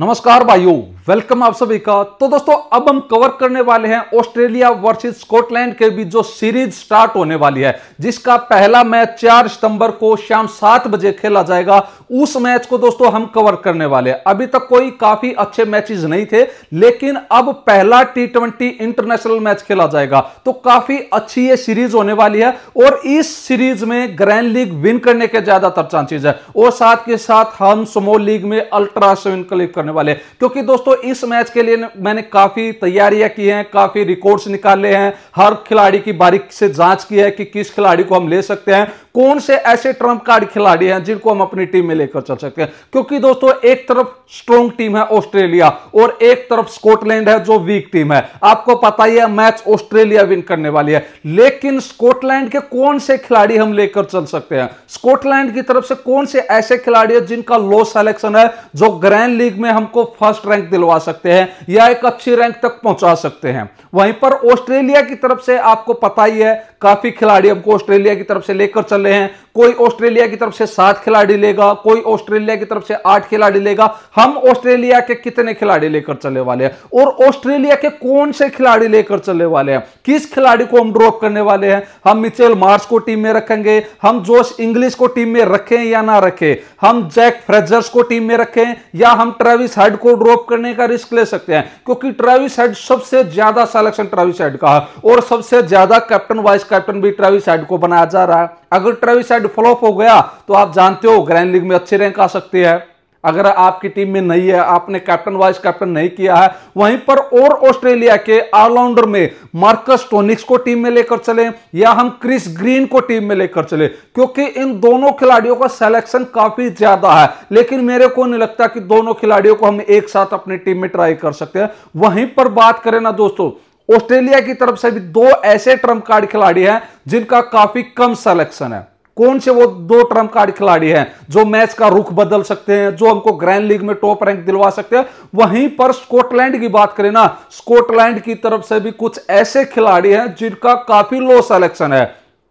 नमस्कार भाइयों वेलकम आप सभी का तो दोस्तों अब हम कवर करने वाले हैं ऑस्ट्रेलिया वर्सेस स्कॉटलैंड के बीच जो सीरीज स्टार्ट होने वाली है जिसका पहला मैच 4 सितंबर को शाम सात बजे खेला जाएगा उस मैच को दोस्तों हम कवर करने वाले हैं अभी तक कोई काफी अच्छे मैचेस नहीं थे लेकिन अब पहला टी इंटरनेशनल मैच खेला जाएगा तो काफी अच्छी ये सीरीज होने वाली है और इस सीरीज में ग्रैंड लीग विन करने के ज्यादातर चांसेज है और साथ के साथ हम स्मॉल लीग में अल्ट्रा सेवन क्लिक करने वाले क्योंकि दोस्तों दोस्तों इस मैच के लिए मैंने काफी तैयारियां की हैं काफी रिकॉर्ड्स निकाले हैं हर खिलाड़ी की बारीक से जांच की है कि किस खिलाड़ी को हम ले सकते हैं कौन से ऐसे ट्रम्प कार्ड खिलाड़ी हैं जिनको हम अपनी टीम में लेकर चल सकते हैं क्योंकि दोस्तों एक तरफ स्ट्रॉन्ग टीम है ऑस्ट्रेलिया और एक तरफ स्कॉटलैंड है जो वीक टीम है आपको पता ही है मैच ऑस्ट्रेलिया विन करने वाली है लेकिन स्कॉटलैंड के कौन से खिलाड़ी हम लेकर चल सकते हैं स्कॉटलैंड की तरफ से कौन से ऐसे खिलाड़ी है जिनका लो सेलेक्शन है जो ग्रैंड लीग में हमको फर्स्ट रैंक दिला दिलवा सकते हैं या एक अच्छी रैंक तक पहुंचा सकते हैं वहीं पर ऑस्ट्रेलिया की तरफ से आपको पता ही है काफी खिलाड़ी हमको ऑस्ट्रेलिया की तरफ से लेकर चले हैं कोई ऑस्ट्रेलिया की तरफ से सात खिलाड़ी लेगा कोई ऑस्ट्रेलिया की तरफ से आठ खिलाड़ी लेगा हम ऑस्ट्रेलिया के कितने खिलाड़ी लेकर चले वाले हैं और ऑस्ट्रेलिया के कौन से खिलाड़ी लेकर चलने वाले हैं किस खिलाड़ी को हम ड्रॉप करने वाले हैं हम मिचेल मार्स को टीम में रखेंगे हम जोश इंग्लिश को टीम में रखें या ना रखें हम जैक फ्रेजर्स को टीम में रखें या हम ट्रेविस हेड को ड्रॉप करने का रिस्क ले सकते हैं क्योंकि ट्रेविस हेड सबसे ज्यादा सिलेक्शन ट्रेविस हेड का है और सबसे ज्यादा कैप्टन वाइस कैप्टन भी ट्रेविस हेड को बनाया जा रहा है अगर ट्रेविस हेड साइड फ्लॉप हो गया तो आप जानते हो ग्रैंड लीग में अच्छे रैंक आ सकते हैं अगर आपकी टीम में नहीं है आपने कैप्टन वाइस कैप्टन नहीं किया है वहीं पर और ऑस्ट्रेलिया के ऑलराउंडर में मार्कस टोनिक्स को टीम में लेकर चले या हम क्रिस ग्रीन को टीम में लेकर चले क्योंकि इन दोनों खिलाड़ियों का सिलेक्शन काफी ज्यादा है लेकिन मेरे को नहीं लगता कि दोनों खिलाड़ियों को हम एक साथ अपनी टीम में ट्राई कर सकते हैं वहीं पर बात करें ना दोस्तों ऑस्ट्रेलिया की तरफ से भी दो ऐसे ट्रम्प कार्ड खिलाड़ी हैं जिनका काफी कम सेलेक्शन है कौन से वो दो ट्रम्प कार्ड खिलाड़ी हैं जो मैच का रुख बदल सकते हैं जो हमको ग्रैंड लीग में टॉप रैंक दिलवा सकते हैं वहीं पर स्कॉटलैंड की बात करें ना स्कॉटलैंड की तरफ से भी कुछ ऐसे खिलाड़ी हैं जिनका काफी लो सेलेक्शन है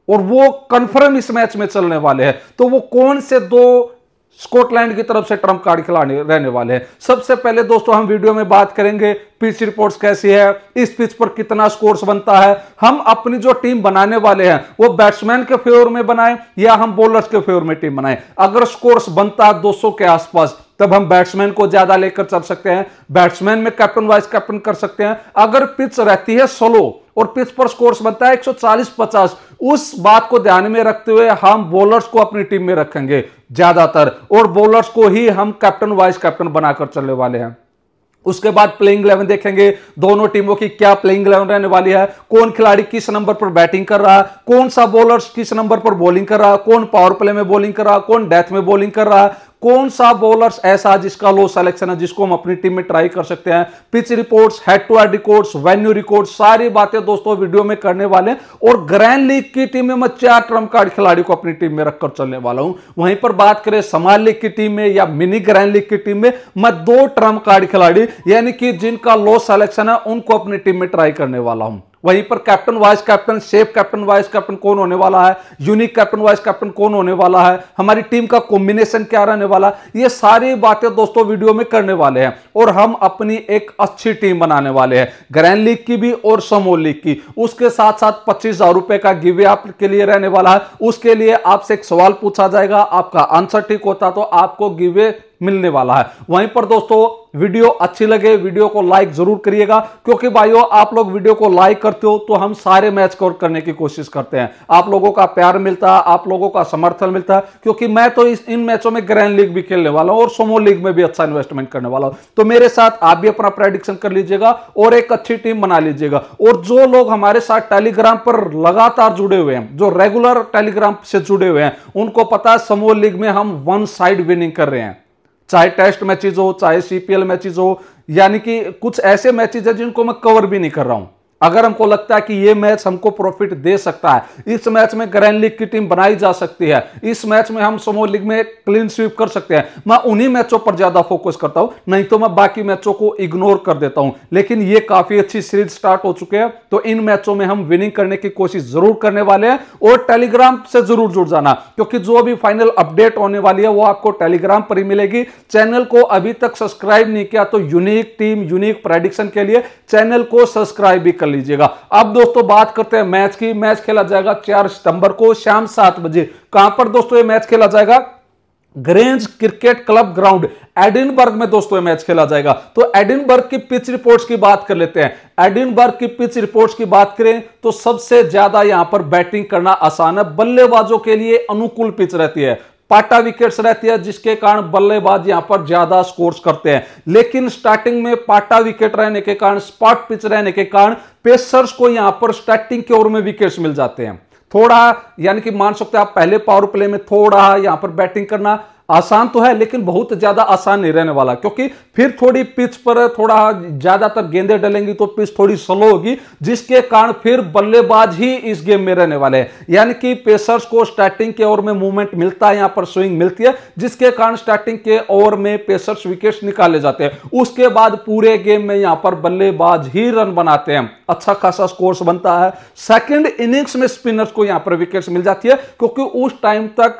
और वो कंफर्म इस मैच में चलने वाले हैं तो वो कौन से दो स्कॉटलैंड की तरफ से ट्रम्प कार्ड खिलाने रहने वाले हैं सबसे पहले दोस्तों हम वीडियो में बात करेंगे पिच रिपोर्ट्स कैसी है इस पिच पर कितना स्कोर्स बनता है हम अपनी जो टीम बनाने वाले हैं वो बैट्समैन के फेवर में बनाएं या हम बॉलर्स के फेवर में टीम बनाएं अगर स्कोर्स बनता है दो के आसपास तब हम बैट्समैन को ज्यादा लेकर चल सकते हैं बैट्समैन में कैप्टन वाइस कैप्टन कर सकते हैं अगर पिच रहती है स्लो और पिच पर स्कोर्स बनता है 140-50 उस बात को ध्यान में रखते हुए हम बॉलर्स को अपनी टीम में रखेंगे ज्यादातर और बॉलर्स को ही हम कैप्टन वाइस कैप्टन बनाकर चलने वाले हैं उसके बाद प्लेइंग इलेवन देखेंगे दोनों टीमों की क्या प्लेइंग इलेवन रहने वाली है कौन खिलाड़ी किस नंबर पर बैटिंग कर रहा है कौन सा बॉलर किस नंबर पर बॉलिंग कर रहा है कौन पावर प्ले में बॉलिंग कर रहा है कौन डेथ में बॉलिंग कर रहा है कौन सा बॉलर्स ऐसा जिसका लो सेलेक्शन है जिसको हम अपनी टीम में ट्राई कर सकते हैं pitch reports head to head records venue record सारी बातें दोस्तों वीडियो में करने वाले और ग्रैंड लीग की टीम में मैं चार ट्रम्प कार्ड खिलाड़ी को अपनी टीम में रखकर चलने वाला हूं वहीं पर बात करें समाल लीग की टीम में या मिनी ग्रैंड लीग की टीम में मैं दो ट्रम्प कार्ड खिलाड़ी यानी कि जिनका लो सेलेक्शन है उनको अपनी टीम में ट्राई करने वाला हूं वहीं पर captain vice captain safe captain vice captain कौन होने वाला है यूनिक कैप्टन वाइस कैप्टन कौन होने वाला है हमारी टीम का कॉम्बिनेशन क्या रहने वाला है ये सारी बातें दोस्तों वीडियो में करने वाले हैं और हम अपनी एक अच्छी टीम बनाने वाले हैं ग्रैंड लीग की भी और समोल लीग की उसके साथ साथ पच्चीस हजार रुपए का गिवे आपके लिए रहने वाला है उसके लिए आपसे एक सवाल पूछा जाएगा आपका आंसर ठीक होता तो आपको गिवे मिलने वाला है वहीं पर दोस्तों वीडियो अच्छी लगे वीडियो को लाइक जरूर करिएगा क्योंकि भाइयों आप लोग वीडियो को लाइक करते हो तो हम सारे मैच कवर करने की कोशिश करते हैं आप लोगों का प्यार मिलता है आप लोगों का समर्थन मिलता है क्योंकि मैं तो इस इन मैचों में ग्रैंड लीग भी खेलने वाला हूं और सोमो लीग में भी अच्छा इन्वेस्टमेंट करने वाला हूं तो मेरे साथ आप भी अपना प्रेडिक्शन कर लीजिएगा और एक अच्छी टीम बना लीजिएगा और जो लोग हमारे साथ टेलीग्राम पर लगातार जुड़े हुए हैं जो रेगुलर टेलीग्राम से जुड़े हुए हैं उनको पता है समूह लीग में हम वन साइड विनिंग कर रहे हैं चाहे टेस्ट मैचेज हो चाहे सीपीएल मैचेज हो यानी कि कुछ ऐसे मैचेज है जिनको मैं कवर भी नहीं कर रहा हूं अगर हमको लगता है कि ये मैच हमको प्रॉफिट दे सकता है इस मैच में ग्रैंड लीग की टीम बनाई जा सकती है इस मैच में हम समूह लीग में क्लीन स्वीप कर सकते हैं मैं उन्हीं मैचों पर ज्यादा फोकस करता हूं नहीं तो मैं बाकी मैचों को इग्नोर कर देता हूं लेकिन ये काफी अच्छी सीरीज स्टार्ट हो चुके हैं तो इन मैचों में हम विनिंग करने की कोशिश जरूर करने वाले हैं और टेलीग्राम से जरूर जुड़ जाना क्योंकि जो भी फाइनल अपडेट होने वाली है वो आपको टेलीग्राम पर ही मिलेगी चैनल को अभी तक सब्सक्राइब नहीं किया तो यूनिक टीम यूनिक प्रेडिक्शन के लिए चैनल को सब्सक्राइब भी कर लीजिएगा अब दोस्तों बात करते हैं मैच की मैच खेला जाएगा चार सितंबर को शाम सात बजे कहां पर दोस्तों ये मैच खेला जाएगा Grange Cricket Club Ground Edinburgh में दोस्तों ये मैच खेला जाएगा तो एडिनबर्ग की पिच रिपोर्ट्स की बात कर लेते हैं एडिनबर्ग की पिच रिपोर्ट्स की बात करें तो सबसे ज्यादा यहां पर बैटिंग करना आसान है बल्लेबाजों के लिए अनुकूल पिच रहती है पाटा विकेट्स रहती है जिसके कारण बल्लेबाज यहां पर ज्यादा स्कोर्स करते हैं लेकिन स्टार्टिंग में पाटा विकेट रहने के कारण स्पॉट पिच रहने के कारण पेसर्स को यहां पर स्टार्टिंग के ओवर में विकेट्स मिल जाते हैं थोड़ा यानी कि मान सकते हैं आप पहले पावर प्ले में थोड़ा यहां पर बैटिंग करना आसान तो है लेकिन बहुत ज्यादा आसान नहीं रहने वाला क्योंकि फिर थोड़ी पिच पर थोड़ा ज्यादातर गेंदे डलेंगी तो पिच थोड़ी स्लो होगी जिसके कारण फिर बल्लेबाज ही इस गेम में रहने वाले हैं यानी कि पेसर्स को स्टार्टिंग के ओवर में मूवमेंट मिलता है यहां पर स्विंग मिलती है जिसके कारण स्टार्टिंग के ओवर में पेसर्स विकेट निकाले जाते हैं उसके बाद पूरे गेम में यहां पर बल्लेबाज ही रन बनाते हैं अच्छा खासा स्कोर्स बनता है सेकेंड इनिंग्स में स्पिनर्स को यहां पर विकेट मिल जाती है क्योंकि उस टाइम तक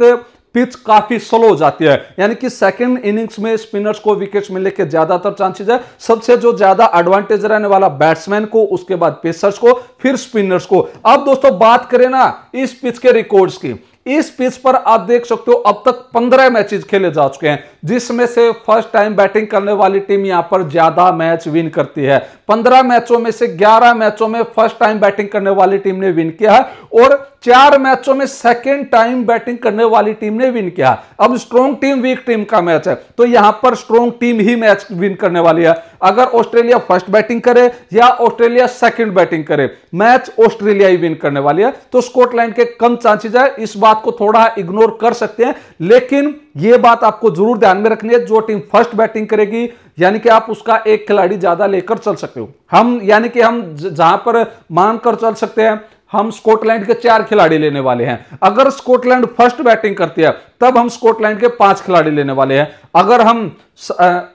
पिच काफी स्लो हो जाती है यानी कि सेकंड इनिंग्स में स्पिनर्स को विकेट मिलने के ज्यादातर चांसेस है सबसे जो ज्यादा एडवांटेज रहने वाला बैट्समैन को उसके बाद पेसर्स को फिर स्पिनर्स को अब दोस्तों बात करें ना इस पिच के रिकॉर्ड्स की इस पिच पर आप देख सकते हो अब तक 15 मैचेस खेले जा चुके हैं जिसमें से फर्स्ट टाइम बैटिंग करने वाली टीम यहां पर ज्यादा मैच विन करती है 15 मैचों में से 11 मैचों में फर्स्ट टाइम बैटिंग करने वाली टीम ने विन किया है और चार मैचों में सेकेंड टाइम बैटिंग करने वाली टीम ने विन किया अब स्ट्रॉन्ग टीम वीक टीम का मैच है तो यहां पर स्ट्रॉन्ग टीम ही मैच विन करने वाली है अगर ऑस्ट्रेलिया फर्स्ट बैटिंग करे या ऑस्ट्रेलिया सेकंड बैटिंग करे मैच ऑस्ट्रेलिया ही विन करने वाली है तो स्कॉटलैंड के कम चांसेस है इस बात को थोड़ा इग्नोर कर सकते हैं लेकिन यह बात आपको जरूर ध्यान में रखनी है जो टीम फर्स्ट बैटिंग करेगी यानी कि आप उसका एक खिलाड़ी ज्यादा लेकर चल सकते हो हम यानी कि हम जहां पर मानकर चल सकते हैं हम स्कॉटलैंड के चार खिलाड़ी लेने वाले हैं अगर स्कॉटलैंड फर्स्ट बैटिंग करती है तब हम स्कॉटलैंड के पांच खिलाड़ी लेने वाले हैं अगर हम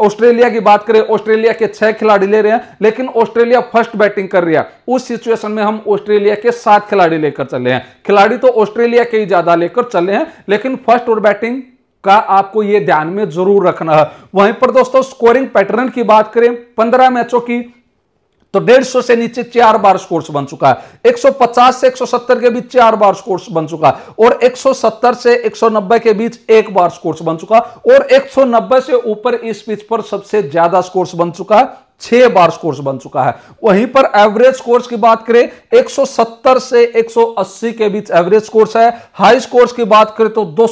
ऑस्ट्रेलिया की बात करें ऑस्ट्रेलिया के छह खिलाड़ी ले रहे हैं लेकिन ऑस्ट्रेलिया फर्स्ट बैटिंग कर रही है उस सिचुएशन में हम ऑस्ट्रेलिया के सात खिलाड़ी लेकर चले हैं खिलाड़ी तो ऑस्ट्रेलिया के ही ज्यादा लेकर चले हैं लेकिन फर्स्ट और बैटिंग का आपको यह ध्यान में जरूर रखना है वहीं पर दोस्तों स्कोरिंग पैटर्न की बात करें पंद्रह मैचों की तो 150 से नीचे चार बार स्कोर्स बन चुका है 150 से 170 के बीच चार बार स्कोर्स बन चुका और 170 से 190 के बीच एक बार स्कोर्स बन चुका और 190 से ऊपर इस पिच पर सबसे ज्यादा स्कोर्स बन चुका है छह बार स्कोर्स बन चुका है वहीं पर एवरेज स्कोर्स की बात करें 170 से 180 के बीच एवरेज स्कोर्स है हाई स्कोर्स की बात करें तो दो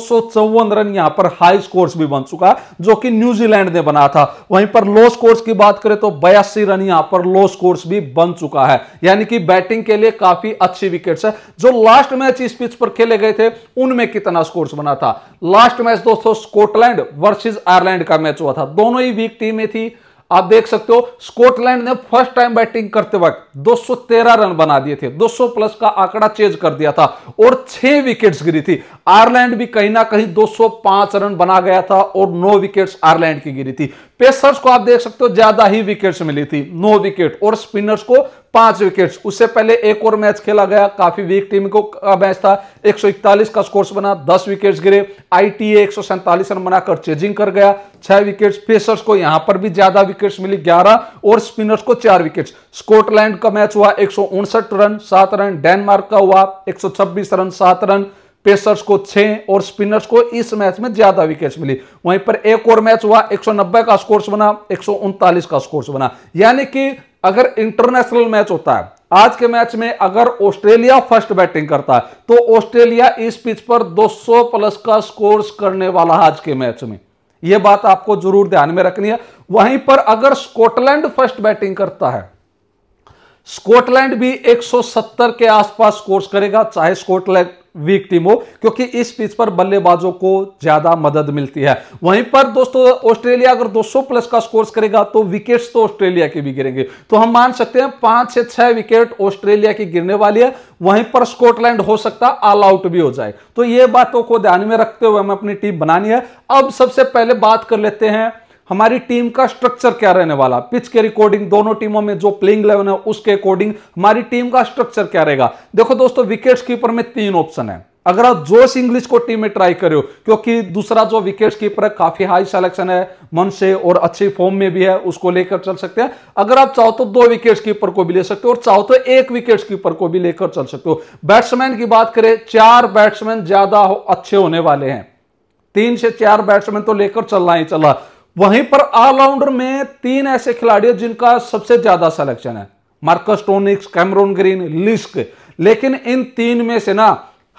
रन यहां पर हाई स्कोर्स भी बन चुका है जो कि न्यूजीलैंड ने बना था वहीं पर लो स्कोर्स की बात करें तो बयासी रन यहां पर लो स्कोर्स भी बन चुका है यानी कि बैटिंग के लिए काफी अच्छी विकेट है जो लास्ट मैच इस पिच पर खेले गए थे उनमें कितना स्कोर्स बना था लास्ट मैच दोस्तों स्कॉटलैंड वर्सेज आयरलैंड का मैच हुआ था दोनों ही वीक टीमें थी आप देख सकते हो स्कॉटलैंड ने फर्स्ट टाइम बैटिंग करते वक्त 213 रन बना दिए थे 200 प्लस का आंकड़ा चेज कर दिया था और छह विकेट्स गिरी थी आयरलैंड भी कहीं ना कहीं 205 रन बना गया था और नौ विकेट्स आयरलैंड की गिरी थी पेसर्स को आप देख सकते हो ज्यादा ही विकेट्स मिली थी नौ विकेट और स्पिनर्स को पांच विकेट्स उससे पहले एक और मैच खेला गया काफी वीक टीम को का मैच था 141 का स्कोर्स बना 10 विकेट्स गिरे आईटीए एक रन बनाकर चेजिंग कर गया छह विकेट्स पेसर्स को यहां पर भी ज्यादा विकेट्स मिली 11 और स्पिनर्स को चार विकेट्स स्कॉटलैंड का मैच हुआ एक रन सात रन डेनमार्क का हुआ एक रन सात रन पेसर्स को छः और स्पिनर्स को इस मैच में ज़्यादा विकेट मिली वहीं पर एक और मैच हुआ एक का स्कोर्स बना एक का स्कोर्स बना यानी कि अगर इंटरनेशनल मैच होता है आज के मैच में अगर ऑस्ट्रेलिया फर्स्ट बैटिंग करता है तो ऑस्ट्रेलिया इस पिच पर 200 प्लस का स्कोर्स करने वाला आज के मैच में यह बात आपको जरूर ध्यान में रखनी है वहीं पर अगर स्कॉटलैंड फर्स्ट बैटिंग करता है स्कॉटलैंड भी 170 के आसपास स्कोर्स करेगा चाहे स्कॉटलैंड टीम हो क्योंकि इस पिच पर बल्लेबाजों को ज्यादा मदद मिलती है वहीं पर दोस्तों ऑस्ट्रेलिया अगर 200 प्लस का स्कोर करेगा तो विकेट्स तो ऑस्ट्रेलिया के भी गिरेंगे तो हम मान सकते हैं पांच से छह विकेट ऑस्ट्रेलिया की गिरने वाली है वहीं पर स्कॉटलैंड हो सकता है ऑल आउट भी हो जाए तो ये बातों को ध्यान में रखते हुए हमें अपनी टीम बनानी है अब सबसे पहले बात कर लेते हैं हमारी टीम का स्ट्रक्चर क्या रहने वाला पिच के रिकॉर्डिंग दोनों टीमों में जो प्लेइंग इलेवन है उसके अकॉर्डिंग हमारी टीम का स्ट्रक्चर क्या रहेगा देखो दोस्तों विकेट कीपर में तीन ऑप्शन है अगर आप जोश इंग्लिश को टीम में ट्राई करो क्योंकि दूसरा जो विकेट कीपर है काफी हाई सिलेक्शन है मन से और अच्छे फॉर्म में भी है उसको लेकर चल सकते हैं अगर आप चाहो तो दो विकेट कीपर को भी ले सकते हो और चाहो तो एक विकेट कीपर को भी लेकर चल सकते हो बैट्समैन की बात करें चार बैट्समैन ज्यादा हो, अच्छे होने वाले हैं तीन से चार बैट्समैन तो लेकर चलना ही चला वहीं पर ऑलराउंडर में तीन ऐसे खिलाड़ी जिनका सबसे ज्यादा सिलेक्शन है मार्कस टोनिक्स कैमरोन ग्रीन लिस्क लेकिन इन तीन में से ना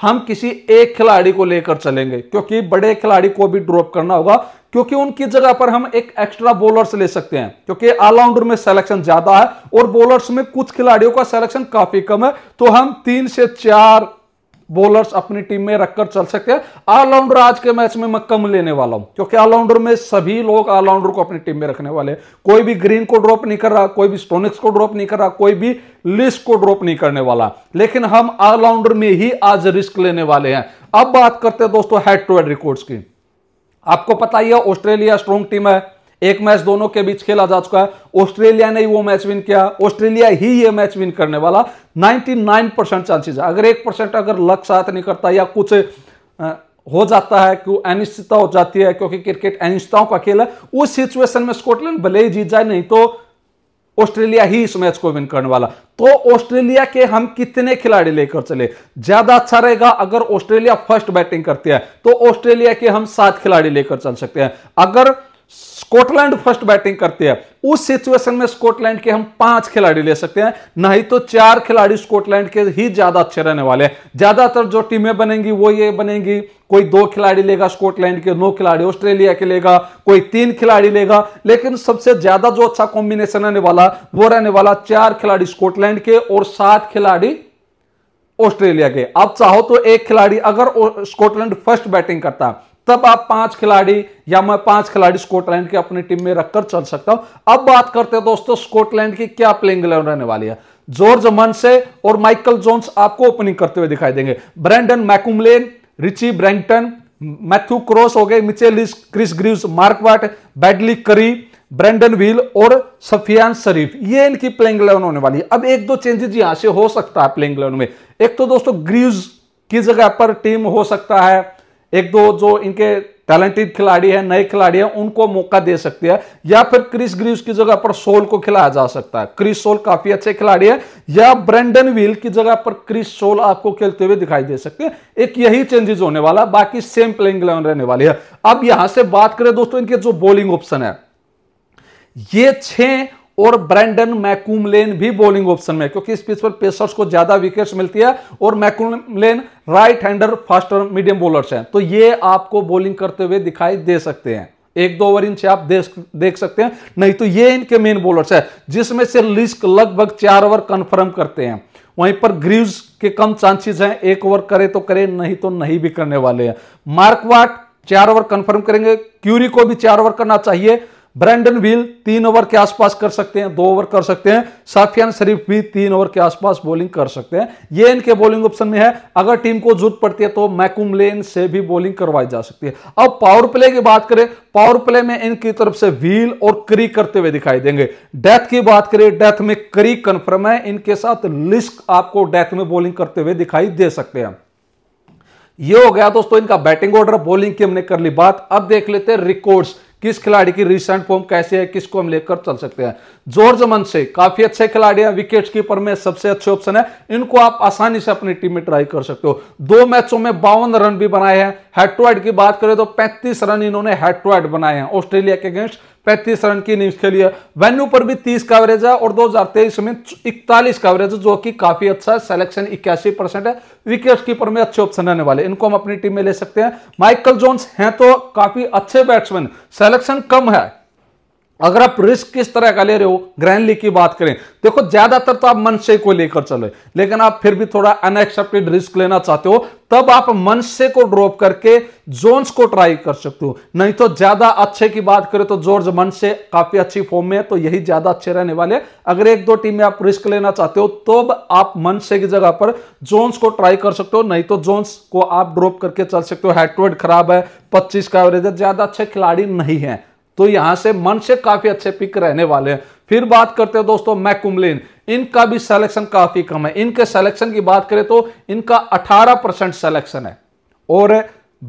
हम किसी एक खिलाड़ी को लेकर चलेंगे क्योंकि बड़े खिलाड़ी को भी ड्रॉप करना होगा क्योंकि उनकी जगह पर हम एक एक्स्ट्रा बॉलर्स ले सकते हैं क्योंकि ऑलराउंडर में सिलेक्शन ज्यादा है और बॉलर्स में कुछ खिलाड़ियों का सिलेक्शन काफी कम है तो हम तीन से चार बॉलर्स अपनी टीम में रखकर चल सकते हैं ऑलराउंडर आज के मैच में मैं कम लेने वाला हूं क्योंकि ऑलराउंडर में सभी लोग ऑलराउंडर को अपनी टीम में रखने वाले कोई भी ग्रीन को ड्रॉप नहीं कर रहा कोई भी स्टोनिक्स को ड्रॉप नहीं कर रहा कोई भी लिस्ट को ड्रॉप नहीं करने वाला लेकिन हम ऑलराउंडर में ही आज रिस्क लेने वाले हैं अब बात करते हैं दोस्तों हेड टू हेड रिकॉर्ड्स की आपको पता ही है ऑस्ट्रेलिया स्ट्रॉन्ग टीम है एक मैच दोनों के बीच खेला जा चुका है ऑस्ट्रेलिया ने वो मैच विन किया ऑस्ट्रेलिया ही ये मैच विन करने वाला 99 परसेंट चांसेज है अगर एक परसेंट अगर लक साथ नहीं करता या कुछ हो जाता है कि अनिश्चितता हो जाती है क्योंकि क्रिकेट अनिश्चितताओं का खेल है उस सिचुएशन में स्कॉटलैंड भले ही जीत जाए नहीं तो ऑस्ट्रेलिया ही इस मैच को विन करने वाला तो ऑस्ट्रेलिया के हम कितने खिलाड़ी लेकर चले ज्यादा अच्छा रहेगा अगर ऑस्ट्रेलिया फर्स्ट बैटिंग करती है तो ऑस्ट्रेलिया के हम सात खिलाड़ी लेकर चल सकते हैं अगर स्कॉटलैंड फर्स्ट बैटिंग करती है उस सिचुएशन में स्कॉटलैंड के हम पांच खिलाड़ी ले सकते हैं नहीं तो चार खिलाड़ी स्कॉटलैंड के ही ज्यादा अच्छे रहने वाले हैं ज्यादातर जो टीमें बनेंगी वो ये बनेंगी कोई दो खिलाड़ी लेगा स्कॉटलैंड के नौ खिलाड़ी ऑस्ट्रेलिया के लेगा कोई तीन खिलाड़ी लेगा लेकिन सबसे ज्यादा जो अच्छा कॉम्बिनेशन रहने वाला वो रहने वाला चार खिलाड़ी स्कॉटलैंड के और सात खिलाड़ी ऑस्ट्रेलिया के आप चाहो तो एक खिलाड़ी अगर स्कॉटलैंड फर्स्ट बैटिंग करता तब आप पांच खिलाड़ी या मैं पांच खिलाड़ी स्कॉटलैंड के अपनी टीम में रखकर चल सकता हूं अब बात करते हैं दोस्तों स्कॉटलैंड की क्या प्लेइंग इलेवन रहने वाली है जॉर्ज मनसे और माइकल जोन्स आपको ओपनिंग करते हुए दिखाई देंगे Brandon McMullen Richie Berrington Matthew Cross हो गए Mitchell Chris Greaves Mark Watt Bradley Currie Brandon Wheal और सफियान शरीफ ये इनकी प्लेइंग इलेवन होने वाली है अब एक दो चेंजेस यहां से हो सकता है प्लेइंग इलेवन में एक तो दोस्तों ग्रीव की जगह पर टीम हो सकता है एक दो जो इनके टैलेंटेड खिलाड़ी है नए खिलाड़ी हैं उनको मौका दे सकती है या फिर क्रिस ग्रीव्स की जगह पर सोल को खिलाया जा सकता है क्रिस सोल काफी अच्छे खिलाड़ी है या ब्रेंडन व्हील की जगह पर क्रिस सोल आपको खेलते हुए दिखाई दे सकते हैं एक यही चेंजेस होने वाला बाकी सेम प्लेइंग इलेवन रहने वाली है अब यहां से बात करें दोस्तों इनके जो बॉलिंग ऑप्शन है ये छह और ब्रैंडन मैकुमलेन भी बॉलिंग ऑप्शन में क्योंकि इस पिच पर पेसर्स को ज्यादा विकेट्स मिलती है और McMullen right hander faster medium bowlers हैं तो ये आपको बॉलिंग करते हुए दिखाई दे सकते हैं एक दो ओवर इनसे आप देख देख सकते हैं नहीं तो ये इनके मेन बॉलर्स है जिसमें से लिस्क लगभग चार ओवर कंफर्म करते हैं वहीं पर ग्रीव्स के कम चांसेस हैं एक ओवर करे तो करे नहीं तो नहीं भी करने वाले हैं मार्कवाट चार ओवर कंफर्म करेंगे क्यूरी को भी चार ओवर करना चाहिए ब्रैंडन व्हील तीन ओवर के आसपास कर सकते हैं दो ओवर कर सकते हैं साफियान शरीफ भी तीन ओवर के आसपास बॉलिंग कर सकते हैं ये इनके बॉलिंग ऑप्शन में है अगर टीम को जरूरत पड़ती है तो मैकुम लेन से भी बॉलिंग करवाई जा सकती है अब पावर प्ले की बात करें पावर प्ले में इनकी तरफ से व्हील और करी करते हुए दिखाई देंगे डेथ की बात करें डेथ में करी कंफर्म है इनके साथ लिस्क आपको डेथ में बॉलिंग करते हुए दिखाई दे सकते हैं ये हो गया दोस्तों इनका बैटिंग ऑर्डर बॉलिंग की हमने कर ली बात अब देख लेते हैं रिकॉर्ड्स किस खिलाड़ी की रिसेंट फॉर्म कैसे है किसको हम लेकर चल सकते हैं जॉर्ज से काफी अच्छे खिलाड़ी है विकेट कीपर में सबसे अच्छे ऑप्शन है इनको आप आसानी से अपनी टीम में ट्राई कर सकते हो दो मैचों में बावन रन भी बनाए हैं हेड टू हेड की बात करें तो पैंतीस रन इन्होंने हेड टू हेड बनाए हैं ऑस्ट्रेलिया के अगेंस्ट पैंतीस रन की इनिंग्स खेली है वेन्यू पर भी तीस का एवरेज है और दो हजार तेईस में इकतालीस का एवरेज जो कि काफी अच्छा है सेलेक्शन इक्यासी परसेंट है विकेट कीपर में अच्छे ऑप्शन रहने वाले इनको हम अपनी टीम में ले सकते हैं माइकल जोन्स हैं तो काफी अच्छे बैट्समैन सेलेक्शन कम है अगर आप रिस्क किस तरह का ले रहे हो ग्रैंडली की बात करें देखो ज्यादातर तो आप मन से को लेकर चले लेकिन आप फिर भी थोड़ा अनएक्सेप्टेड रिस्क लेना चाहते हो तब आप मन से को ड्रॉप करके जोन्स को ट्राई कर सकते हो नहीं तो ज्यादा अच्छे की बात करें तो जॉर्ज से काफी अच्छी फॉर्म में है तो यही ज्यादा अच्छे रहने वाले अगर एक दो टीम में आप रिस्क लेना चाहते हो तब तो आप से की जगह पर जोन्स को ट्राई कर सकते हो नहीं तो जोन्स को आप ड्रॉप करके चल सकते हो हेटवेड खराब है पच्चीस का एवरेज है ज्यादा अच्छे खिलाड़ी नहीं है तो यहां से मन से काफी अच्छे पिक रहने वाले हैं फिर बात करते हैं दोस्तों मैक कुमलिन इनका भी सिलेक्शन काफी कम है इनके सिलेक्शन की बात करें तो इनका 18 परसेंट सिलेक्शन है और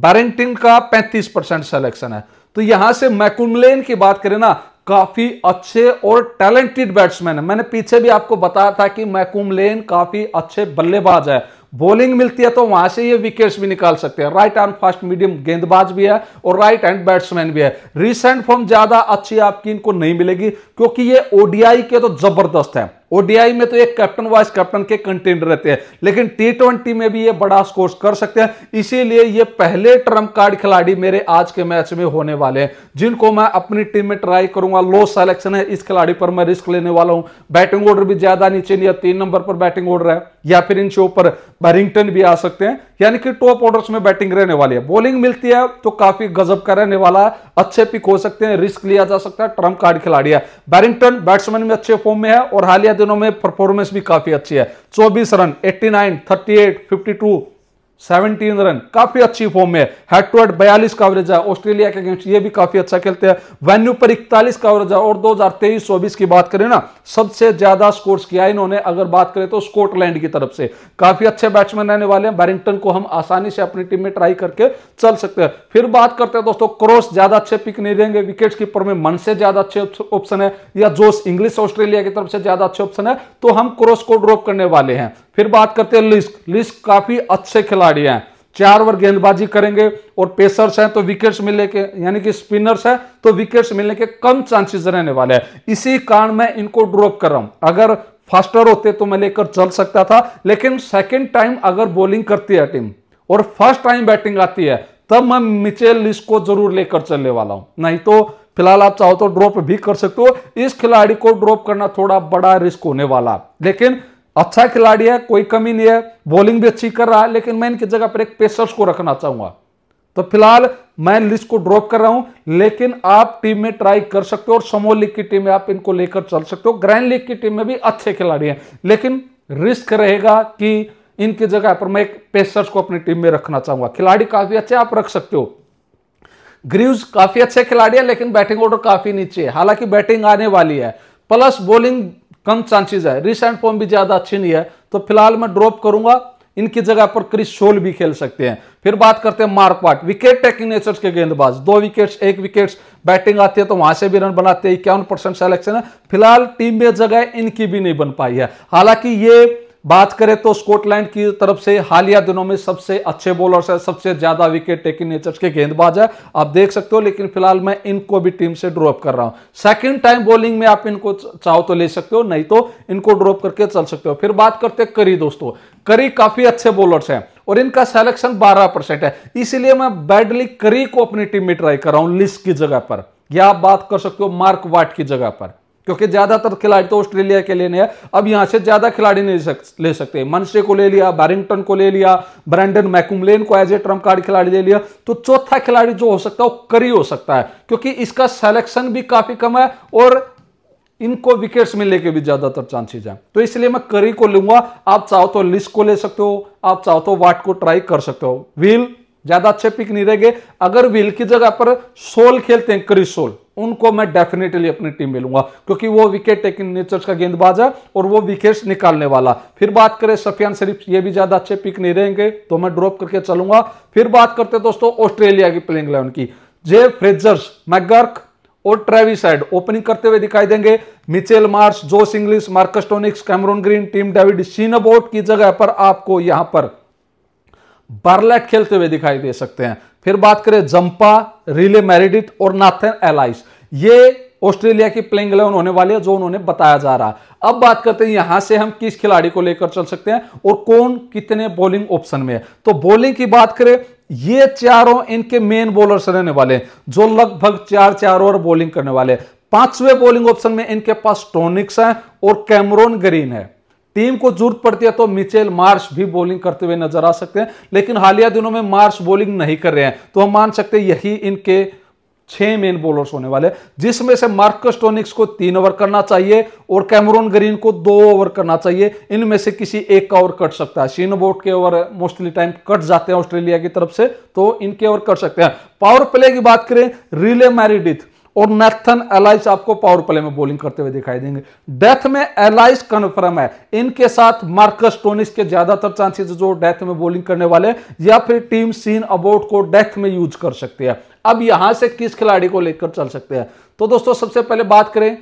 बैरेंटिन का 35 परसेंट सिलेक्शन है तो यहां से मैकुमलेन की बात करें ना काफी अच्छे और टैलेंटेड बैट्समैन है मैंने पीछे भी आपको बताया था कि मैकुमलेन काफी अच्छे बल्लेबाज है बॉलिंग मिलती है तो वहां से ये विकेट्स भी निकाल सकते हैं राइट एंड फास्ट मीडियम गेंदबाज भी है और राइट हैंड बैट्समैन भी है रिसेंट फॉर्म ज्यादा अच्छी आपकी इनको नहीं मिलेगी क्योंकि ये ओडीआई के तो जबरदस्त है ओडीआई में तो एक कैप्टन वाइस कैप्टन के कंटेंट रहते हैं लेकिन टी ट्वेंटी में भी ये बड़ा स्कोर कर सकते हैं इसीलिए ये पहले ट्रम्प कार्ड खिलाड़ी मेरे आज के मैच में होने वाले हैं जिनको मैं अपनी टीम में ट्राई करूंगा लो सेलेक्शन है इस खिलाड़ी पर मैं रिस्क लेने वाला हूं बैटिंग ऑर्डर भी ज्यादा नीचे नहीं है तीन नंबर पर बैटिंग ऑर्डर है या फिर इनसे ऊपर बैरिंगटन भी आ सकते हैं यानी कि टॉप ऑर्डर्स में बैटिंग रहने वाली है बॉलिंग मिलती है तो काफी गजब का रहने वाला है अच्छे पिक हो सकते हैं रिस्क लिया जा सकता है ट्रम्प कार्ड खिलाड़ी है बैरिंगटन बैट्समैन में अच्छे फॉर्म में है और हालिया दिनों में परफॉर्मेंस भी काफी अच्छी है चौबीस run eighty nine thirty eight fifty two seventeen run काफी अच्छी फॉर्म में हेड टू हेड बयालीस का एवरेज है ऑस्ट्रेलिया के अगेंस्ट ये भी काफी अच्छा खेलते हैं वेन्यू पर इकतालीस का एवरेज है और 2023-24 की बात करें ना सबसे ज्यादा स्कोर्स किया इन्होंने अगर बात करें तो स्कॉटलैंड की तरफ से काफी अच्छे बैट्समैन रहने वाले हैं बैरिंगटन को हम आसानी से अपनी टीम में ट्राई करके चल सकते हैं फिर बात करते हैं दोस्तों क्रॉस ज्यादा अच्छे पिक नहीं देंगे विकेट कीपर में मन से ज्यादा अच्छे ऑप्शन है या जोश इंग्लिश ऑस्ट्रेलिया की तरफ से ज्यादा अच्छे ऑप्शन है तो हम क्रॉस को ड्रॉप करने वाले हैं फिर बात करते हैं लिस्क लिस्क काफी अच्छे खिलाड़ी हैं चार ओवर गेंदबाजी करेंगे और पेसर्स हैं तो विकेट्स मिलने के यानी कि स्पिनर्स हैं तो विकेट्स मिलने के कम चांसेस रहने वाले हैं इसी कारण मैं इनको ड्रॉप कर रहा हूं अगर फास्टर होते तो मैं लेकर चल सकता था लेकिन सेकेंड टाइम अगर बॉलिंग करती है टीम और फर्स्ट टाइम बैटिंग आती है तब मैं मिचेल लिस्ट को जरूर लेकर चलने वाला हूं नहीं तो फिलहाल आप चाहो तो ड्रॉप भी कर सकते हो इस खिलाड़ी को ड्रॉप करना थोड़ा बड़ा रिस्क होने वाला लेकिन अच्छा खिलाड़ी है कोई कमी नहीं है बॉलिंग भी अच्छी कर रहा है लेकिन मैं इनकी जगह पर एक पेसर्स को रखना चाहूंगा तो फिलहाल मैं लिस्ट को ड्रॉप कर रहा हूं लेकिन आप टीम में ट्राई कर सकते हो और समो लीग की टीम में आप इनको लेकर चल सकते हो ग्रैंड लीग की टीम में भी अच्छे खिलाड़ी हैं लेकिन रिस्क रहेगा कि इनकी जगह पर मैं एक पेसर्स को अपनी टीम में रखना चाहूंगा खिलाड़ी काफी अच्छे आप रख सकते हो ग्रीव्स काफी अच्छे खिलाड़ी है लेकिन बैटिंग ऑर्डर काफी नीचे है हालांकि बैटिंग आने वाली है प्लस बॉलिंग कम चांसेस है रिसेंट फॉर्म भी ज़्यादा अच्छी नहीं है तो फिलहाल मैं ड्रॉप करूंगा इनकी जगह पर क्रिस सोल भी खेल सकते हैं फिर बात करते हैं मार्कवाट विकेट टेकिंग नेचर के गेंदबाज दो विकेट्स एक विकेट्स बैटिंग आती है तो वहां से भी रन बनाते हैं इक्यावन परसेंट सेलेक्शन है फिलहाल टीम में जगह इनकी भी नहीं बन पाई है हालांकि ये बात करें तो स्कॉटलैंड की तरफ से हालिया दिनों में सबसे अच्छे बॉलर्स है सबसे ज्यादा विकेट टेकिंग नेचर्स के गेंदबाज है आप देख सकते हो लेकिन फिलहाल मैं इनको भी टीम से ड्रॉप कर रहा हूं सेकंड टाइम बॉलिंग में आप इनको चाहो तो ले सकते हो नहीं तो इनको ड्रॉप करके चल सकते हो फिर बात करते करी दोस्तों करी काफी अच्छे बॉलर्स हैं और इनका सेलेक्शन बारह परसेंट है इसीलिए मैं बैडली करी को अपनी टीम में ट्राई कर रहा हूं लिस्ट की जगह पर या आप बात कर सकते हो मार्क वाट की जगह पर क्योंकि ज्यादातर खिलाड़ी तो ऑस्ट्रेलिया के लेने हैं अब यहां से ज्यादा खिलाड़ी नहीं सक, ले सकते मनसे को ले लिया बैरिंगटन को ले लिया ब्रैंडन मैकुमलेन को एज ए ट्रम्प कार्ड खिलाड़ी ले लिया तो चौथा खिलाड़ी जो हो सकता है वो करी हो सकता है क्योंकि इसका सेलेक्शन भी काफी कम है और इनको विकेट्स मिलने के भी ज्यादातर चांसेज हैं तो इसलिए मैं करी को लूंगा आप चाहो तो लिस्ट को ले सकते हो आप चाहो तो वाट को ट्राई कर सकते हो व्हील ज्यादा अच्छे पिक नहीं रहेंगे अगर विल की जगह पर सोल खेलते हैं क्रिसोल उनको मैं डेफिनेटली अपनी टीम में लूंगा क्योंकि वो विकेट टेकिंग नेचर का गेंदबाज है और वो विकेट निकालने वाला फिर बात करें सफियान शरीफ ये भी ज्यादा अच्छे पिक नहीं रहेंगे तो मैं ड्रॉप करके चलूंगा फिर बात करते दोस्तों ऑस्ट्रेलिया की प्लेइंग इलेवन की जे फ्रेजर्स मैगर्क और ट्रेवी साइड ओपनिंग करते हुए दिखाई देंगे Mitchell Marsh Josh Inglis Marcus Stoinis Cameron Cameron Green Tim David Sean Abbott की जगह पर आपको यहां पर बारलैक खेलते हुए दिखाई दे सकते हैं फिर बात करें जंपा रिले मेरिडिट और नाथन एलाइस ये ऑस्ट्रेलिया की प्लेइंग इलेवन होने वाली है जो उन्होंने बताया जा रहा है अब बात करते हैं यहां से हम किस खिलाड़ी को लेकर चल सकते हैं और कौन कितने बॉलिंग ऑप्शन में है तो बॉलिंग की बात करें ये चारों इनके मेन बॉलर्स रहने वाले हैं जो लगभग चार चार ओवर बॉलिंग करने वाले पांचवें बॉलिंग ऑप्शन में इनके पास टोनिक्स है और कैमरोन ग्रीन है टीम को जरूरत पड़ती है तो मिचेल मार्श भी बॉलिंग करते हुए नजर आ सकते हैं लेकिन हालिया दिनों में मार्श बॉलिंग नहीं कर रहे हैं तो हम मान सकते हैं यही इनके छह मेन बॉलर्स होने वाले जिसमें से मार्कस टोनिक्स को तीन ओवर करना चाहिए और कैमरून ग्रीन को दो ओवर करना चाहिए इनमें से किसी एक का ओवर कट सकता है शीन बोर्ड के ओवर मोस्टली टाइम कट जाते हैं ऑस्ट्रेलिया की तरफ से तो इनके ओवर कट सकते हैं पावर प्ले की बात करें रिले मैरिडिथ और नेथन एलाइस आपको पावर प्ले में बॉलिंग करते हुए दिखाई देंगे डेथ में एलाइस कन्फर्म है इनके साथ मार्कस टोनिस के ज्यादातर चांसेस जो डेथ में बॉलिंग करने वाले या फिर टीम सीन अबाउट को डेथ में यूज कर सकते हैं अब यहां से किस खिलाड़ी को लेकर चल सकते हैं तो दोस्तों सबसे पहले बात करें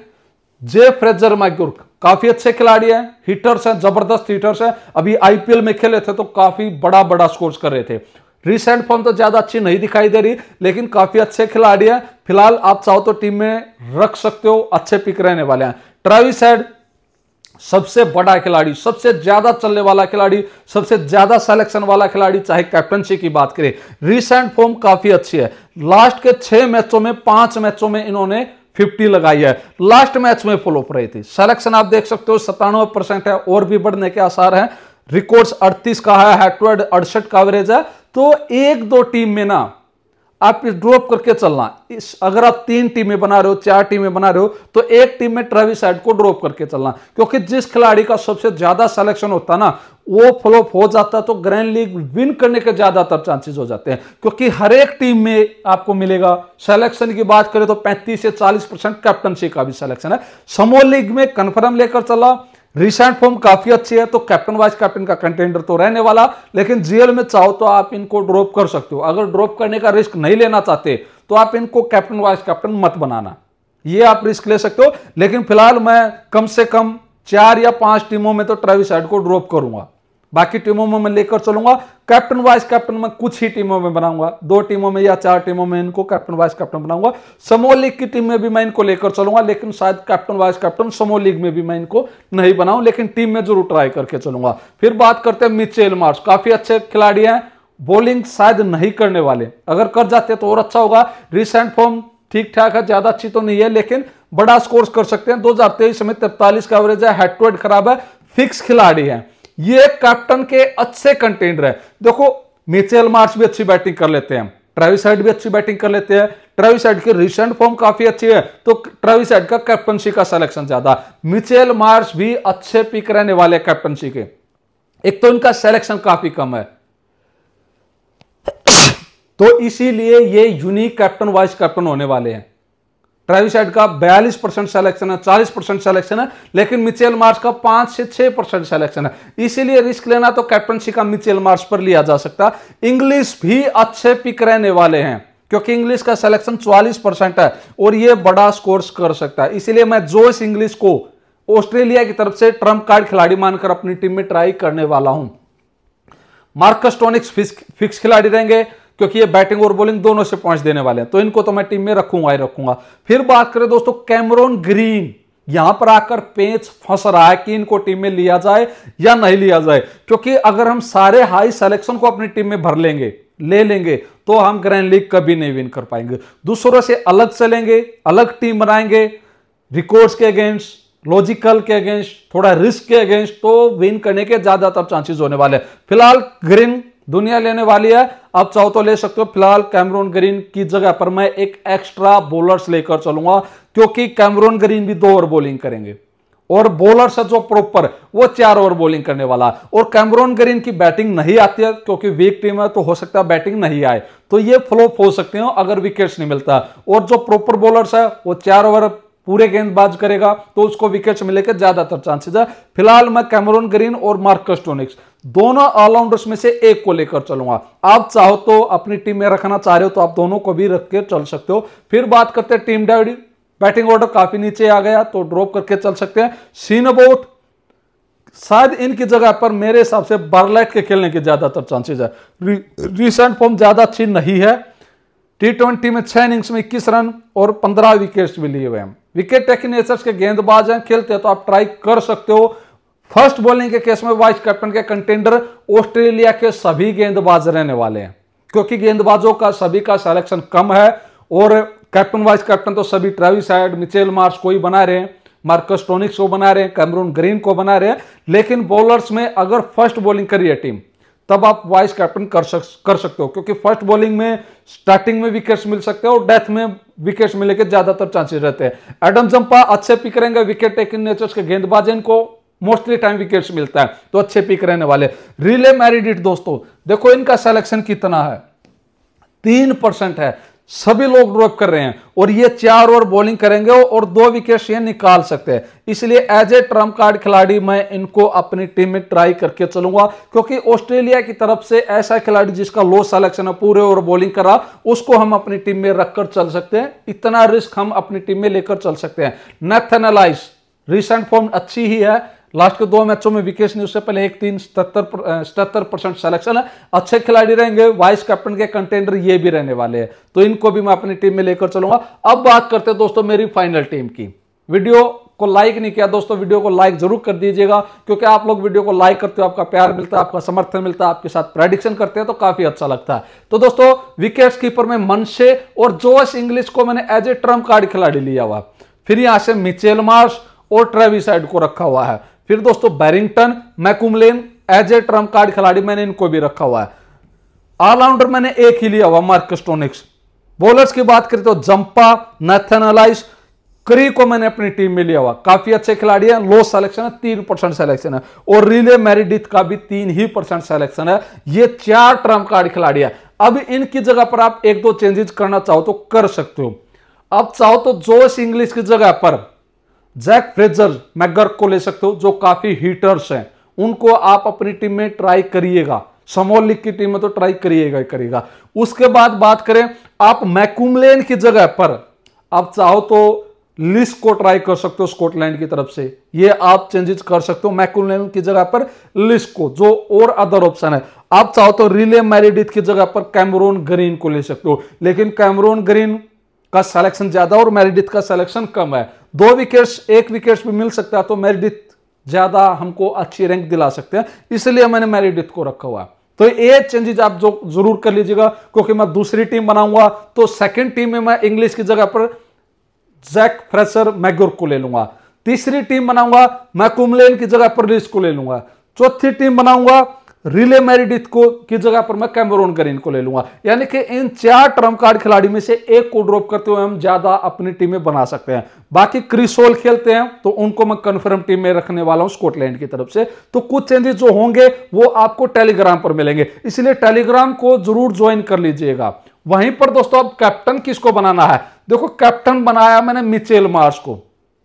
जे फ्रेजर मैक्यूर्क काफी अच्छे खिलाड़ी हैं हिटर्स हैं जबरदस्त हिटर्स हैं अभी आईपीएल में खेले थे तो काफी बड़ा बड़ा स्कोर कर रहे थे रिसेंट फॉर्म तो ज्यादा अच्छी नहीं दिखाई दे रही लेकिन काफी अच्छे खिलाड़ी हैं फिलहाल आप चाहो तो टीम में रख सकते हो अच्छे पिक रहने वाले हैं ट्रेविस हेड सबसे बड़ा खिलाड़ी सबसे ज्यादा चलने वाला खिलाड़ी सबसे ज्यादा सिलेक्शन वाला खिलाड़ी चाहे कैप्टनशिप की बात करें रिसेंट फॉर्म काफी अच्छी है लास्ट के छह मैचों में पांच मैचों में इन्होंने 50 लगाई है लास्ट मैच में फ्लोप रही थी सेलेक्शन आप देख सकते हो सत्तानवे परसेंट है और भी बढ़ने के आसार हैं रिकॉर्ड्स 38 का है हेटवर्ड अड़सठ का एवरेज है तो एक दो टीम में ना आप ड्रॉप करके चलना इस अगर आप तीन टीमें बना रहे हो चार टीमें बना रहे हो तो एक टीम में ट्रेविस हेड को ड्रॉप करके चलना क्योंकि जिस खिलाड़ी का सबसे ज्यादा सिलेक्शन होता ना वो फ्लॉप हो जाता तो ग्रैंड लीग विन करने के ज्यादातर चांसेस हो जाते हैं क्योंकि हर एक टीम में आपको मिलेगा सिलेक्शन की बात करें तो पैंतीस से चालीस परसेंट कैप्टनशिप का भी सिलेक्शन है समोल लीग में कन्फर्म लेकर चला रिसेंट फॉर्म काफी अच्छी है तो कैप्टन वाइस कैप्टन का कंटेंडर तो रहने वाला लेकिन जीएल में चाहो तो आप इनको ड्रॉप कर सकते हो अगर ड्रॉप करने का रिस्क नहीं लेना चाहते तो आप इनको कैप्टन वाइस कैप्टन मत बनाना ये आप रिस्क ले सकते हो लेकिन फिलहाल मैं कम से कम चार या पांच टीमों में तो ट्रेविस हेड को ड्रॉप करूंगा बाकी टीमों में मैं लेकर चलूंगा कैप्टन वाइस कैप्टन में कुछ ही टीमों में बनाऊंगा दो टीमों में या चार टीमों में इनको कैप्टन वाइस कैप्टन बनाऊंगा समो लीग की टीम में भी मैं इनको लेकर चलूंगा लेकिन शायद captain vice captain small league में भी मैं इनको नहीं बनाऊं लेकिन टीम में जरूर ट्राई करके चलूंगा फिर बात करते हैं मिचेल मार्च काफी अच्छे खिलाड़ी हैं बॉलिंग शायद नहीं करने वाले अगर कर जाते तो और अच्छा होगा रिसेंट फॉर्म ठीक ठाक है ज्यादा अच्छी तो नहीं है लेकिन बड़ा स्कोर कर सकते हैं दो में तैतालीस का एवरेज है हेड टू हेड खराब है फिक्स खिलाड़ी है ये कैप्टन के अच्छे कंटेंडर है देखो मिचेल मार्च भी अच्छी बैटिंग कर लेते हैं ट्रेविस हेड भी अच्छी बैटिंग कर लेते हैं ट्रेविस हेड की रिसेंट फॉर्म काफी अच्छी है तो ट्रेविस हेड का कैप्टनशी का सिलेक्शन ज्यादा मिचेल मार्च भी अच्छे पिक रहने वाले कैप्टनशी के एक तो इनका सिलेक्शन काफी कम है तो इसीलिए ये यूनिक कैप्टन वाइस कैप्टन होने वाले हैं ट्रेविस हेड का 42 परसेंट सेलेक्शन है 40 परसेंट सेलेक्शन है लेकिन मिचेल मार्च का 5 से 6 परसेंट सेलेक्शन है इसीलिए रिस्क लेना तो कैप्टनशी का मिचेल मार्च पर लिया जा सकता है इंग्लिश भी अच्छे पिक रहने वाले हैं क्योंकि इंग्लिश का सिलेक्शन 44 परसेंट है और ये बड़ा स्कोर कर सकता है इसीलिए मैं जोश इंग्लिश को ऑस्ट्रेलिया की तरफ से ट्रंप कार्ड खिलाड़ी मानकर अपनी टीम में ट्राई करने वाला हूं मार्कस्टोनिक्स फिक्स खिलाड़ी रहेंगे क्योंकि ये बैटिंग और बॉलिंग दोनों से पॉइंट देने वाले हैं तो इनको तो मैं टीम में रखूंगा ही रखूंगा फिर बात करें दोस्तों कैमरोन ग्रीन यहां पर आकर पेच फंस रहा है कि इनको टीम में लिया जाए या नहीं लिया जाए क्योंकि अगर हम सारे हाई सेलेक्शन को अपनी टीम में भर लेंगे ले लेंगे तो हम ग्रैंड लीग कभी नहीं विन कर पाएंगे दूसरों से अलग चलेंगे अलग टीम बनाएंगे रिकॉर्ड्स के अगेंस्ट लॉजिकल के अगेंस्ट थोड़ा रिस्क के अगेंस्ट तो विन करने के ज्यादातर चांसेस होने वाले हैं फिलहाल ग्रीन दुनिया लेने वाली है आप चाहो तो ले सकते हो फिलहाल कैमरून ग्रीन की जगह पर मैं एक एक्स्ट्रा बॉलर्स लेकर चलूंगा क्योंकि कैमरून ग्रीन भी दो ओवर बॉलिंग करेंगे और बॉलर्स है जो प्रॉपर वो चार ओवर बॉलिंग करने वाला और कैमरोन ग्रीन की बैटिंग नहीं आती है क्योंकि वीक टीम है तो हो सकता है बैटिंग नहीं आए तो ये फ्लोप हो सकते हैं अगर विकेट्स नहीं मिलता और जो प्रॉपर बॉलर्स है वो चार ओवर पूरे गेंदबाज करेगा तो उसको विकेट्स मिले के ज्यादातर चांसेस है फिलहाल मैं कैमरून ग्रीन और मार्कस टोनिक्स दोनों ऑलराउंडर्स में से एक को लेकर चलूंगा आप चाहो तो अपनी टीम में रखना चाह रहे हो तो आप दोनों को भी रख के चल सकते हो फिर बात करते हैं टीम डेवडी बैटिंग ऑर्डर काफी नीचे आ गया तो ड्रॉप करके चल सकते हैं सीनबोट शायद इनकी जगह पर मेरे हिसाब से बर्लैट के खेलने के ज्यादातर चांसेस है रिसेंट फॉर्म ज्यादा अच्छी नहीं है टी ट्वेंटी में छह इनिंग्स में इक्कीस रन और पंद्रह विकेट्स भी लिए हुए हैं विकेट टेकिंग के गेंदबाज हैं खेलते हैं तो आप ट्राई कर सकते हो फर्स्ट बॉलिंग के केस में वाइस कैप्टन के कंटेंडर ऑस्ट्रेलिया के सभी गेंदबाज रहने वाले हैं क्योंकि गेंदबाजों का सभी का सिलेक्शन कम है और कैप्टन वाइस कैप्टन तो सभी ट्रेविस हेड मिचेल मार्स को ही बना रहे हैं मार्कस टोनिक्स को बना रहे हैं कैमरून ग्रीन को बना रहे हैं लेकिन बॉलर्स में अगर फर्स्ट बॉलिंग है टीम तब आप वाइस कैप्टन कर सक कर सकते हो क्योंकि फर्स्ट बॉलिंग में स्टार्टिंग में विकेट्स मिल सकते हैं और डेथ में विकेट्स मिलने के ज्यादातर चांसेस रहते हैं एडम जंपा अच्छे पिक करेंगे विकेट टेकिंग नेचर्स के गेंदबाज इनको मोस्टली टाइम विकेट्स मिलता है तो अच्छे पिक रहने वाले रिले मैरिडिट दोस्तों देखो इनका सिलेक्शन कितना है तीन परसेंट है सभी लोग ड्रॉप कर रहे हैं और ये चार ओवर बॉलिंग करेंगे और दो विकेट ये निकाल सकते हैं इसलिए एज ए ट्रम्प कार्ड खिलाड़ी मैं इनको अपनी टीम में ट्राई करके चलूंगा क्योंकि ऑस्ट्रेलिया की तरफ से ऐसा खिलाड़ी जिसका लो सेलेक्शन है पूरे ओवर बॉलिंग करा उसको हम अपनी टीम में रखकर चल सकते हैं इतना रिस्क हम अपनी टीम में लेकर चल सकते हैं नैथन रिसेंट फॉर्म अच्छी ही है लास्ट के दो मैचों में विकेश न्यूज से पहले एक तीन सतर सतहत्तर परसेंट सेलेक्शन है अच्छे खिलाड़ी रहेंगे वाइस कैप्टन के कंटेंडर ये भी रहने वाले हैं तो इनको भी मैं अपनी टीम में लेकर चलूंगा अब बात करते हैं दोस्तों मेरी फाइनल टीम की वीडियो को लाइक नहीं किया दोस्तों वीडियो को लाइक जरूर कर दीजिएगा क्योंकि आप लोग वीडियो को लाइक करते हो आपका प्यार मिलता है आपका समर्थन मिलता है आपके साथ प्रेडिक्शन करते हैं तो काफी अच्छा लगता है तो दोस्तों विकेट कीपर में मनशे और जोश इंग्लिश को मैंने एज ए ट्रम्प कार्ड खिलाड़ी लिया हुआ फिर यहां से मिचेल मार्श और साइड को रखा हुआ है फिर दोस्तों Berrington McMullen as a trump card खिलाड़ी मैंने इनको भी रखा हुआ है ऑलराउंडर मैंने एक ही लिया हुआ मार्क स्टोनिक्स बॉलर्स की बात करें तो जंपा नैथन अलाइस क्री को मैंने अपनी टीम में लिया हुआ काफी अच्छे खिलाड़ी हैं लो सेलेक्शन है तीन परसेंट सेलेक्शन है और रिले मेरिडिथ का भी तीन ही परसेंट सेलेक्शन है ये चार ट्रम्प कार्ड खिलाड़ी है अब इनकी जगह पर आप एक दो चेंजेस करना चाहो तो कर सकते हो अब चाहो तो जोश इंग्लिश की जगह पर जैक फ्रेजर मैगर को ले सकते हो जो काफी हीटर्स हैं उनको आप अपनी टीम में ट्राई करिएगा समोल लीग की टीम में तो ट्राई करिएगा ही करिएगा उसके बाद बात करें आप मैकुमलेन की जगह पर आप चाहो तो लिस को ट्राई कर सकते हो स्कॉटलैंड की तरफ से ये आप चेंजेस कर सकते हो मैकुलेन की जगह पर लिस को जो और अदर ऑप्शन है आप चाहो तो रिले मैरिडिथ की जगह पर कैमरोन ग्रीन को ले सकते हो लेकिन कैमरोन ग्रीन का सिलेक्शन ज्यादा और मेरिडिथ का सिलेक्शन कम है दो विकेट्स एक विकेट्स भी मिल सकता है तो मेरिडिथ ज्यादा हमको अच्छी रैंक दिला सकते हैं इसलिए मैंने मेरिडिथ को रखा हुआ तो ये चेंजेज आप जो जरूर कर लीजिएगा क्योंकि मैं दूसरी टीम बनाऊंगा तो सेकेंड टीम में मैं इंग्लिश की जगह पर जैक फ्रेसर मैगोर को ले लूंगा तीसरी टीम बनाऊंगा मैं कुमलेन की जगह पर रिस्क को ले लूंगा चौथी टीम बनाऊंगा रिले मेरिडिथ को की जगह पर मैं कैमरोन ग्रीन को ले लूंगा यानी कि इन चार ट्रम कार्ड खिलाड़ी में से एक को ड्रॉप करते हुए हम ज्यादा अपनी में बना सकते हैं बाकी क्रिसोल खेलते हैं तो उनको मैं कंफर्म टीम में रखने वाला हूं स्कॉटलैंड की तरफ से तो कुछ चेंजेस जो होंगे वो आपको टेलीग्राम पर मिलेंगे इसलिए टेलीग्राम को जरूर ज्वाइन कर लीजिएगा वहीं पर दोस्तों अब कैप्टन किसको बनाना है देखो कैप्टन बनाया मैंने मिचेल मार्स को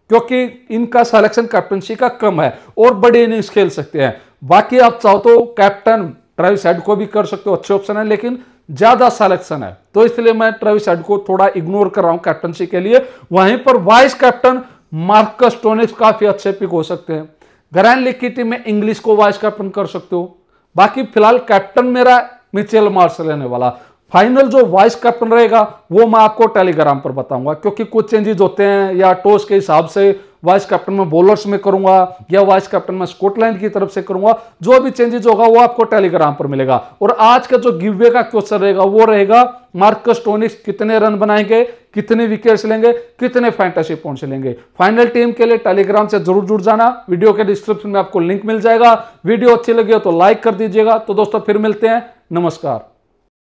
क्योंकि इनका सिलेक्शन कैप्टनशी का कम है और बड़ी इनिंग्स खेल सकते हैं बाकी आप चाहो तो कैप्टन ट्रेविस हेड को भी कर सकते हो अच्छे ऑप्शन है लेकिन ज्यादा सेलेक्शन है तो इसलिए मैं ट्रेविस हेड को थोड़ा इग्नोर कर रहा हूं कैप्टनसी के लिए वहीं पर वाइस कैप्टन मार्कस टोनिक्स काफी अच्छे पिक हो सकते हैं ग्रैंड लीग की टीम में इंग्लिश को वाइस कैप्टन कर सकते हो बाकी फिलहाल कैप्टन मेरा मिचेल मार्स रहने वाला फाइनल जो वाइस कैप्टन रहेगा वो मैं आपको टेलीग्राम पर बताऊंगा क्योंकि कुछ चेंजेस होते हैं या टॉस के हिसाब से वाइस कैप्टन में बॉलर्स में करूंगा या वाइस कैप्टन में स्कॉटलैंड की तरफ से करूंगा जो भी चेंजेस होगा वो आपको टेलीग्राम पर मिलेगा और आज का जो गिवे का क्वेश्चन रहेगा वो रहेगा मार्कस टोनिक्स कितने रन बनाएंगे कितने विकेट्स लेंगे कितने फैंटासी पॉइंट्स लेंगे फाइनल टीम के लिए टेलीग्राम से जरूर जुड़ जाना वीडियो के डिस्क्रिप्शन में आपको लिंक मिल जाएगा वीडियो अच्छी लगी हो तो लाइक कर दीजिएगा तो दोस्तों फिर मिलते हैं नमस्कार